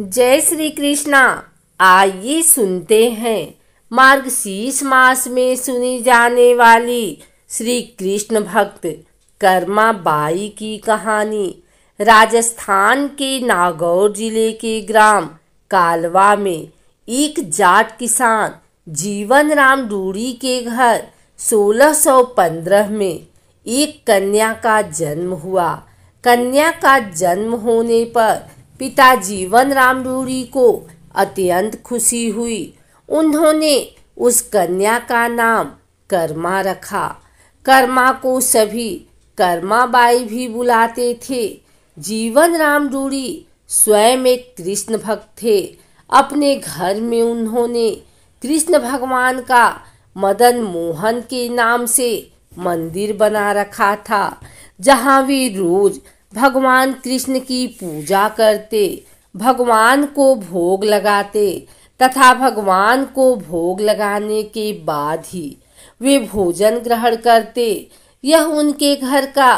जय श्री कृष्णा आइए सुनते हैं मार्गशीर्ष मास में सुनी जाने वाली श्री कृष्ण भक्त कर्मा बाई की कहानी राजस्थान के नागौर जिले के ग्राम कालवा में एक जाट किसान जीवन राम डूड़ी के घर 1615 में एक कन्या का जन्म हुआ कन्या का जन्म होने पर पिताजी राम रूढ़ी को अत्यंत खुशी हुई उन्होंने उस कन्या का नाम कर्मा रखा कर्मा को सभी कर्मा बाई भी बुलाते थे जीवन राम रूढ़ी स्वयं एक कृष्ण भक्त थे अपने घर में उन्होंने कृष्ण भगवान का मदन मोहन के नाम से मंदिर बना रखा था जहाँ वे रोज भगवान कृष्ण की पूजा करते भगवान को भोग लगाते तथा भगवान को भोग लगाने के बाद ही वे भोजन ग्रहण करते यह उनके घर का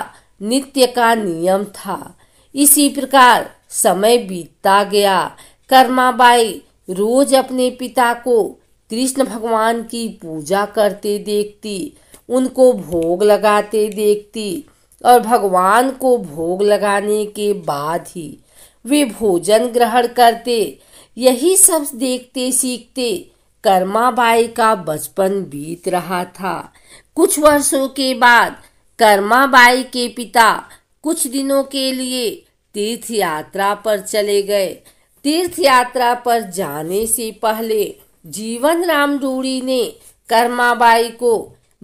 नित्य का नियम था इसी प्रकार समय बीतता गया कर्माबाई रोज अपने पिता को कृष्ण भगवान की पूजा करते देखती उनको भोग लगाते देखती और भगवान को भोग लगाने के बाद ही वे भोजन ग्रहण करते यही सब देखते सीखते कर्माबाई का बचपन बीत रहा था कुछ वर्षों के बाद कर्माबाई के पिता कुछ दिनों के लिए तीर्थ यात्रा पर चले गए तीर्थ यात्रा पर जाने से पहले जीवन राम डूड़ी ने कर्माबाई को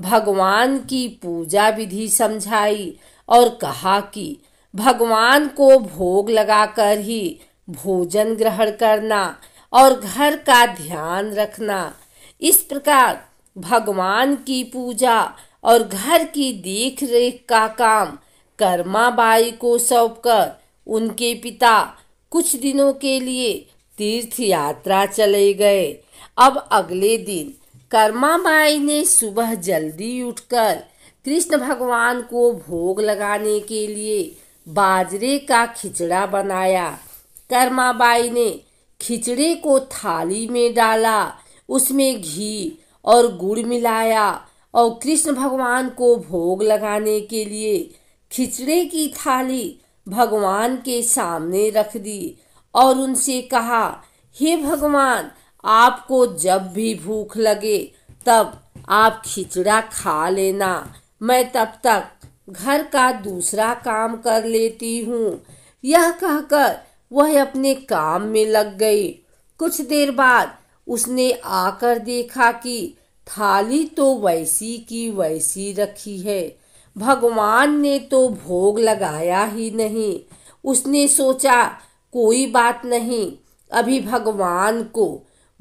भगवान की पूजा विधि समझाई और कहा कि भगवान को भोग लगाकर ही भोजन ग्रहण करना और घर का ध्यान रखना इस प्रकार भगवान की पूजा और घर की देख रेख का काम बाई को सौंपकर उनके पिता कुछ दिनों के लिए तीर्थ यात्रा चले गए अब अगले दिन कर्मा बाई ने सुबह जल्दी उठकर कृष्ण भगवान को भोग लगाने के लिए बाजरे का खिचड़ा बनाया कर्माबाई ने खिचड़े को थाली में डाला उसमें घी और गुड़ मिलाया और कृष्ण भगवान को भोग लगाने के लिए खिचड़े की थाली भगवान के सामने रख दी और उनसे कहा हे भगवान आपको जब भी भूख लगे तब आप खिचड़ा खा लेना मैं तब तक घर का दूसरा काम कर लेती हूँ यह कहकर वह अपने काम में लग गई कुछ देर बाद उसने आकर देखा कि थाली तो वैसी की वैसी रखी है भगवान ने तो भोग लगाया ही नहीं उसने सोचा कोई बात नहीं अभी भगवान को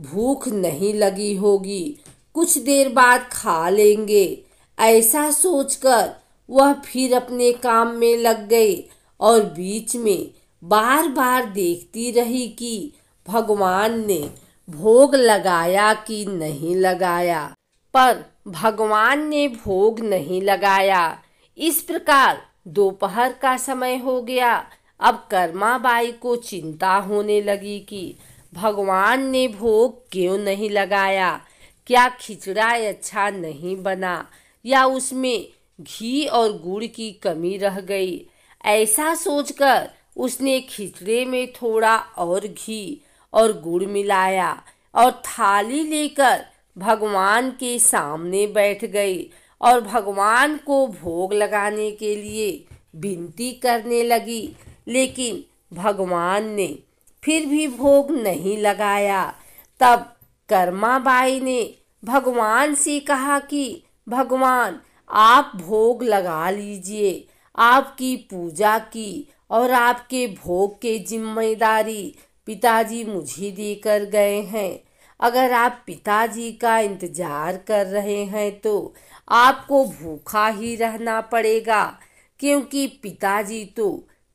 भूख नहीं लगी होगी कुछ देर बाद खा लेंगे ऐसा सोचकर वह फिर अपने काम में लग गई और बीच में बार बार देखती रही कि भगवान ने भोग लगाया कि नहीं लगाया पर भगवान ने भोग नहीं लगाया इस प्रकार दोपहर का समय हो गया अब कर्मा बाई को चिंता होने लगी कि भगवान ने भोग क्यों नहीं लगाया क्या खिचड़ा अच्छा नहीं बना या उसमें घी और गुड़ की कमी रह गई ऐसा सोचकर उसने खिचड़े में थोड़ा और घी और गुड़ मिलाया और थाली लेकर भगवान के सामने बैठ गई और भगवान को भोग लगाने के लिए विनती करने लगी लेकिन भगवान ने फिर भी भोग नहीं लगाया तब कर्माबाई ने भगवान से कहा कि भगवान आप भोग लगा लीजिए आपकी पूजा की और आपके भोग के जिम्मेदारी पिताजी मुझे देकर गए हैं अगर आप पिताजी का इंतजार कर रहे हैं तो आपको भूखा ही रहना पड़ेगा क्योंकि पिताजी तो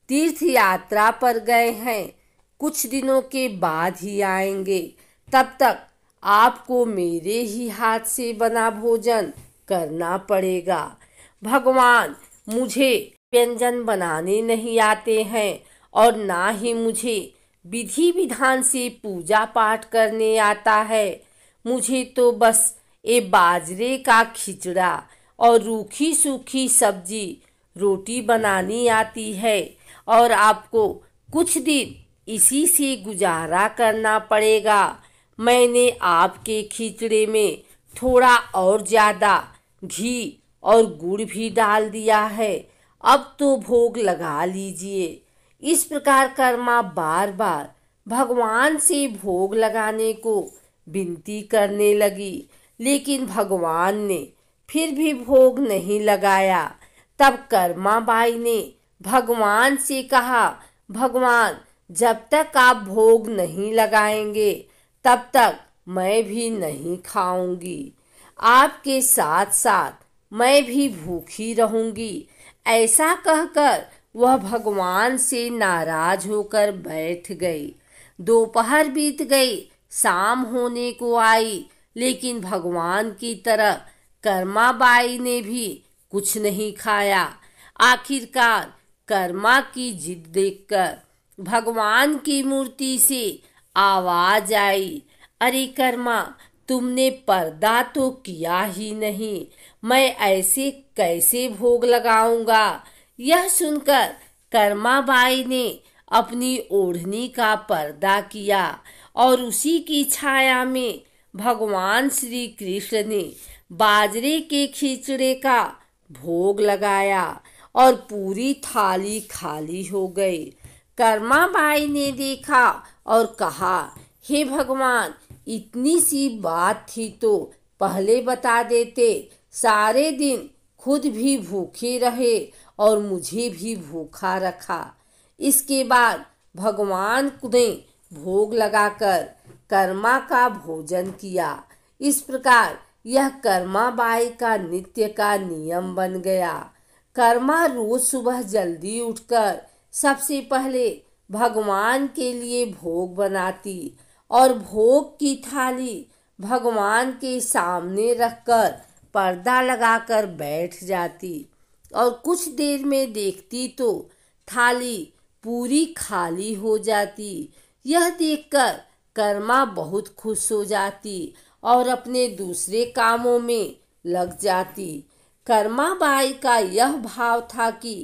तीर्थ यात्रा पर गए हैं कुछ दिनों के बाद ही आएंगे तब तक आपको मेरे ही हाथ से बना भोजन करना पड़ेगा भगवान मुझे व्यंजन बनाने नहीं आते हैं और ना ही मुझे विधि विधान से पूजा पाठ करने आता है मुझे तो बस ये बाजरे का खिचड़ा और रूखी सूखी सब्जी रोटी बनानी आती है और आपको कुछ दिन इसी से गुजारा करना पड़ेगा मैंने आपके खिचड़े में थोड़ा और ज़्यादा घी और गुड़ भी डाल दिया है अब तो भोग लगा लीजिए इस प्रकार कर्मा बार बार भगवान से भोग लगाने को विनती करने लगी लेकिन भगवान ने फिर भी भोग नहीं लगाया तब कर्मा बाई ने भगवान से कहा भगवान जब तक आप भोग नहीं लगाएंगे तब तक मैं भी नहीं खाऊंगी आपके साथ साथ मैं भी भूखी रहूंगी ऐसा कहकर वह भगवान से नाराज होकर बैठ गई दोपहर बीत गई शाम होने को आई लेकिन भगवान की तरह कर्मा बाई ने भी कुछ नहीं खाया आखिरकार कर्मा की जिद देखकर भगवान की मूर्ति से आवाज आई अरे कर्मा तुमने पर्दा तो किया ही नहीं मैं ऐसे कैसे भोग लगाऊंगा यह सुनकर कर्मा बाई ने अपनी ओढ़नी का पर्दा किया और उसी की छाया में भगवान श्री कृष्ण ने बाजरे के खिचड़े का भोग लगाया और पूरी थाली खाली हो गई कर्मा बाई ने देखा और कहा हे भगवान इतनी सी बात थी तो पहले बता देते सारे दिन खुद भी भूखे रहे और मुझे भी भूखा रखा इसके बाद भगवान ने भोग लगाकर कर्मा का भोजन किया इस प्रकार यह कर्मा बाई का नित्य का नियम बन गया कर्मा रोज सुबह जल्दी उठकर सबसे पहले भगवान के लिए भोग बनाती और भोग की थाली भगवान के सामने रखकर पर्दा लगाकर बैठ जाती और कुछ देर में देखती तो थाली पूरी खाली हो जाती यह देखकर कर्मा बहुत खुश हो जाती और अपने दूसरे कामों में लग जाती कर्मा बाई का यह भाव था कि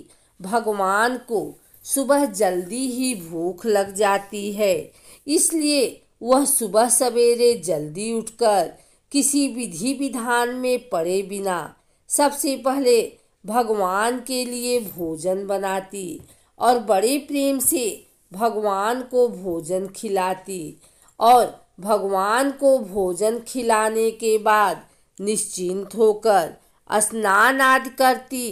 भगवान को सुबह जल्दी ही भूख लग जाती है इसलिए वह सुबह सवेरे जल्दी उठकर किसी विधि विधान में पड़े बिना सबसे पहले भगवान के लिए भोजन बनाती और बड़े प्रेम से भगवान को भोजन खिलाती और भगवान को भोजन खिलाने के बाद निश्चिंत होकर स्नान आदि करती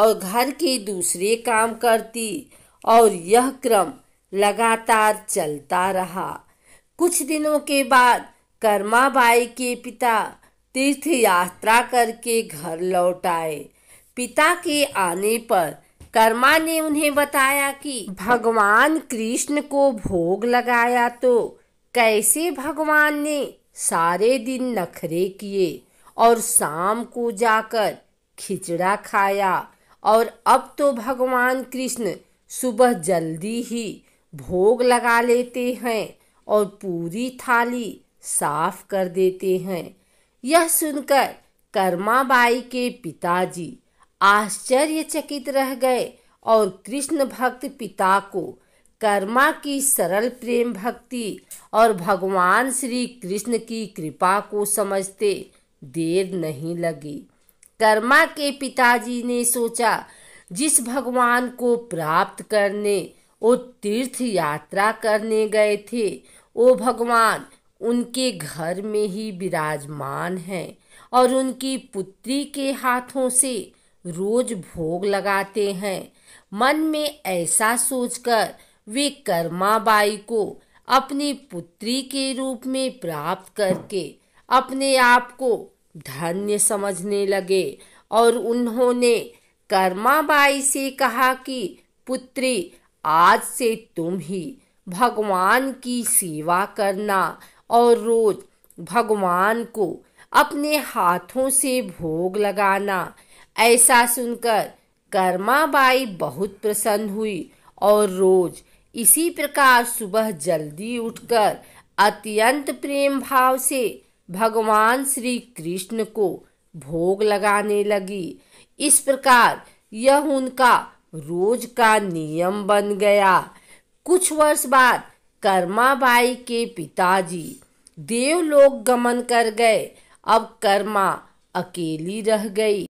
और घर के दूसरे काम करती और यह क्रम लगातार चलता रहा कुछ दिनों के बाद कर्माबाई के पिता तीर्थ यात्रा करके घर लौट आए पिता के आने पर कर्मा ने उन्हें बताया कि भगवान कृष्ण को भोग लगाया तो कैसे भगवान ने सारे दिन नखरे किए और शाम को जाकर खिचड़ा खाया और अब तो भगवान कृष्ण सुबह जल्दी ही भोग लगा लेते हैं और पूरी थाली साफ कर देते हैं यह सुनकर कर्माबाई के पिताजी आश्चर्यचकित रह गए और कृष्ण भक्त पिता को कर्मा की सरल प्रेम भक्ति और भगवान श्री कृष्ण की कृपा को समझते देर नहीं लगी कर्मा के पिताजी ने सोचा जिस भगवान को प्राप्त करने वो तीर्थ यात्रा करने गए थे वो भगवान उनके घर में ही विराजमान हैं और उनकी पुत्री के हाथों से रोज भोग लगाते हैं मन में ऐसा सोचकर वे कर्माबाई को अपनी पुत्री के रूप में प्राप्त करके अपने आप को धन्य समझने लगे और उन्होंने कर्माबाई से कहा कि पुत्री आज से तुम ही भगवान की सेवा करना और रोज भगवान को अपने हाथों से भोग लगाना ऐसा सुनकर कर्माबाई बहुत प्रसन्न हुई और रोज इसी प्रकार सुबह जल्दी उठकर अत्यंत प्रेम भाव से भगवान श्री कृष्ण को भोग लगाने लगी इस प्रकार यह उनका रोज का नियम बन गया कुछ वर्ष बाद कर्माबाई के पिताजी देवलोक गमन कर गए अब कर्मा अकेली रह गई